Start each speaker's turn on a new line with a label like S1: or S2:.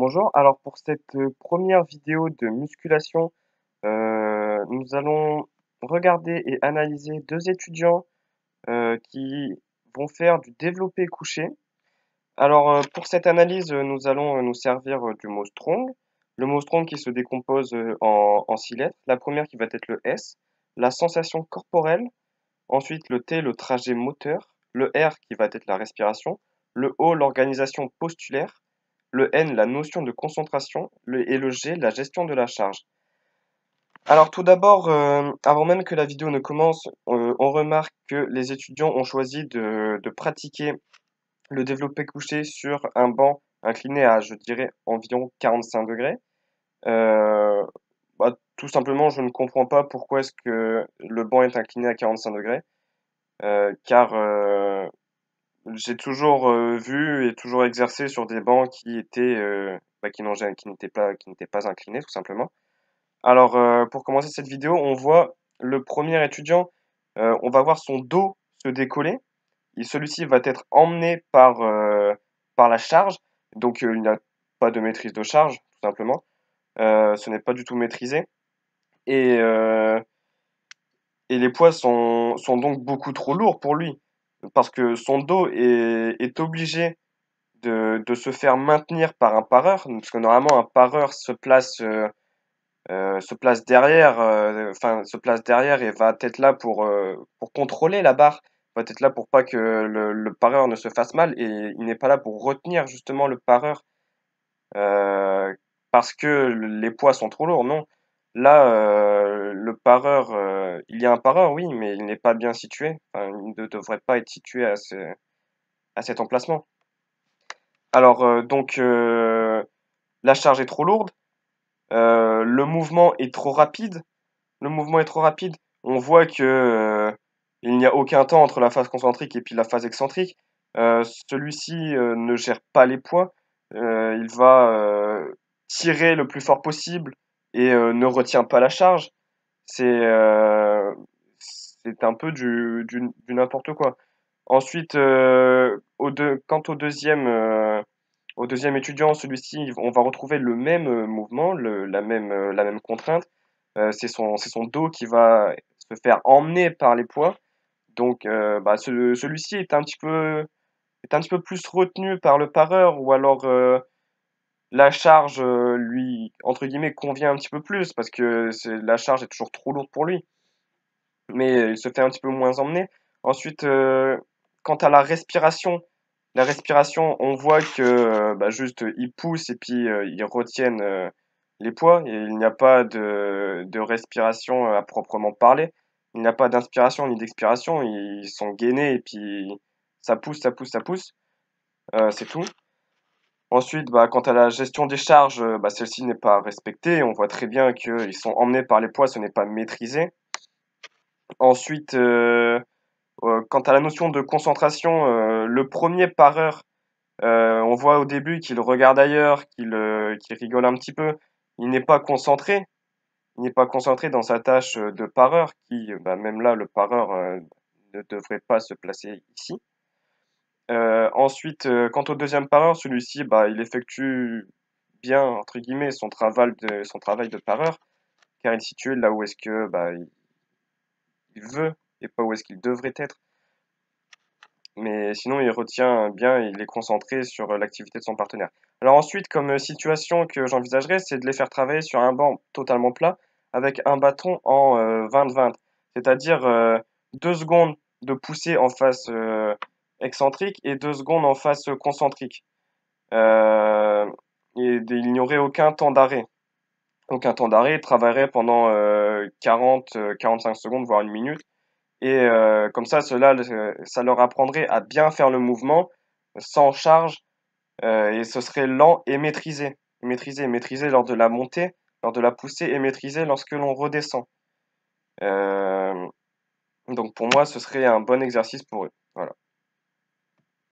S1: Bonjour, alors pour cette euh, première vidéo de musculation, euh, nous allons regarder et analyser deux étudiants euh, qui vont faire du développé couché. Alors pour cette analyse, nous allons nous servir du mot strong, le mot strong qui se décompose en, en six lettres, la première qui va être le S, la sensation corporelle, ensuite le T, le trajet moteur, le R qui va être la respiration, le O, l'organisation postulaire, le N la notion de concentration le, et le G la gestion de la charge. Alors tout d'abord, euh, avant même que la vidéo ne commence, euh, on remarque que les étudiants ont choisi de, pratiquer le développé couché sur un banc incliné à, je dirais, environ 45 degrés. Euh, bah, tout simplement, je ne comprends pas pourquoi est-ce que le banc est incliné à 45 degrés, car j'ai toujours euh, vu et toujours exercé sur des bancs qui étaient euh, bah, qui n'étaient pas qui pas inclinés tout simplement. Alors euh, pour commencer cette vidéo, on voit le premier étudiant, on va voir son dos se décoller et celui-ci va être emmené par par la charge, donc il n'a pas de maîtrise de charge tout simplement. ce n'est pas du tout maîtrisé et et les poids sont, sont donc beaucoup trop lourds pour lui parce que son dos est, obligé de, se faire maintenir par un pareur, parce que normalement un pareur se place, euh, euh, se place derrière, euh, enfin se place derrière et va être là pour, pour contrôler la barre, va être là pour pas que le, le pareur ne se fasse mal et il n'est pas là pour retenir justement le pareur parce que les poids sont trop lourds. Non, là le, pareur, euh, il y a un pareur, oui, mais il n'est pas bien situé. il ne devrait pas être situé à, à cet emplacement. Alors, euh, donc, euh, la charge est trop lourde, le mouvement est trop rapide. Le mouvement est trop rapide. On voit que il n'y a aucun temps entre la phase concentrique et puis la phase excentrique. Celui-ci ne gère pas les poids. il va tirer le plus fort possible et ne retient pas la charge c'est euh, c'est un peu du, n'importe quoi. Ensuite, euh, au deux, quant au deuxième, euh, au deuxième étudiant, celui-ci, on va retrouver le même mouvement, le, la, même, la même contrainte. c'est son, son dos qui va se faire emmener par les poids. Donc bah, celui-ci est un petit peu est un petit peu plus retenu par le pareur ou alors la charge lui entre guillemets, convient un petit peu plus parce que la charge est toujours trop lourde pour lui. Mais il se fait un petit peu moins emmener. Ensuite, euh, quant à la respiration, la respiration, on voit que euh, bah, juste ils pousse et puis euh, il retient les poids. Et il n'y a pas de, de, respiration à proprement parler. Il n'y a pas d'inspiration ni d'expiration. Ils sont gainés et puis ça pousse, ça pousse, ça pousse. c'est tout. Ensuite, bah, quant à la gestion des charges, euh, bah, celle-ci n'est pas respectée. On voit très bien qu'ils sont emmenés par les poids, ce n'est pas maîtrisé. Ensuite, euh, euh, quant à la notion de concentration, le premier pareur, on voit au début qu'il regarde ailleurs, qu'il rigole un petit peu. Il n'est pas concentré. Il n'est pas concentré dans sa tâche de pareur, qui, bah, même là, le pareur ne devrait pas se placer ici. Euh, ensuite, euh, quant au deuxième pareur, celui-ci, bah, il effectue bien, entre guillemets, son travail de, son travail de pareur, car il est situé là où est-ce que bah, il, veut et pas où est-ce qu'il devrait être. Mais sinon, il retient bien, il est concentré sur l'activité de son partenaire. Alors ensuite, comme situation que j'envisagerais, c'est de les faire travailler sur un banc totalement plat avec un bâton en euh, 20-20, c'est-à-dire deux secondes de poussée en face excentrique et deux secondes en face concentrique. Euh, et il n'y aurait aucun temps d'arrêt. Aucun temps d'arrêt, travaillerait pendant 40, euh, 45 euh, secondes, voire une minute. Et comme ça, cela, ça leur apprendrait à bien faire le mouvement sans charge et ce serait lent et maîtrisé. Maîtrisé, maîtrisé lors de la montée, lors de la poussée et maîtrisé lorsque l'on redescend. donc pour moi, ce serait un bon exercice pour eux. Voilà.